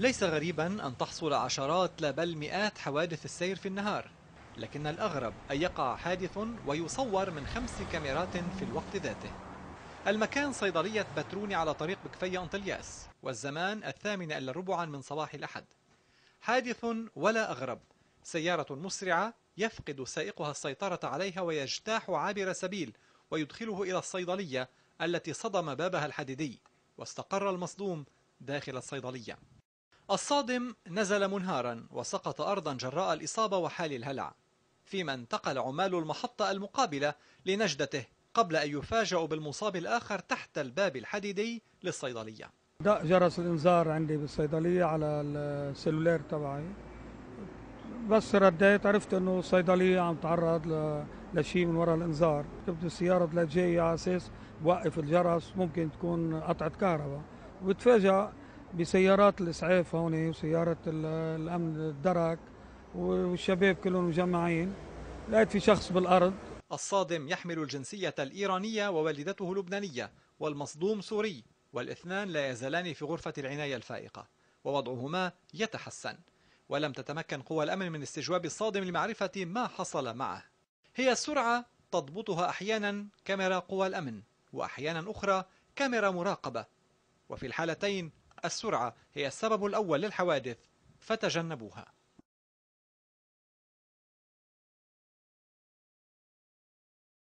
ليس غريبا أن تحصل عشرات لا بل مئات حوادث السير في النهار لكن الأغرب أن يقع حادث ويصور من خمس كاميرات في الوقت ذاته المكان صيدلية بتروني على طريق بكفية أنطلياس والزمان الثامنة إلا ربعا من صباح الأحد حادث ولا أغرب سيارة مسرعة يفقد سائقها السيطرة عليها ويجتاح عابر سبيل ويدخله إلى الصيدلية التي صدم بابها الحديدي واستقر المصدوم داخل الصيدلية الصادم نزل منهارا وسقط أرضا جراء الإصابة وحال الهلع فيما انتقل عمال المحطة المقابلة لنجدته قبل أن يفاجأوا بالمصاب الآخر تحت الباب الحديدي للصيدلية جرس الإنذار عندي بالصيدلية على السلولير تبعي بس رديت عرفت انه الصيدليه عم تعرض لشيء من وراء الانذار جبت السياره طلعت على اساس بوقف الجرس ممكن تكون قطعه كهرباء وبتفاجئ بسيارات الاسعاف هون وسياره الامن الدرك والشباب كلهم مجمعين لقيت في شخص بالارض الصادم يحمل الجنسيه الايرانيه ووالدته لبنانيه والمصدوم سوري والاثنان لا يزالان في غرفه العنايه الفائقه ووضعهما يتحسن ولم تتمكن قوى الامن من استجواب الصادم لمعرفه ما حصل معه هي السرعه تضبطها احيانا كاميرا قوى الامن واحيانا اخرى كاميرا مراقبه وفي الحالتين السرعة هي السبب الأول للحوادث فتجنبوها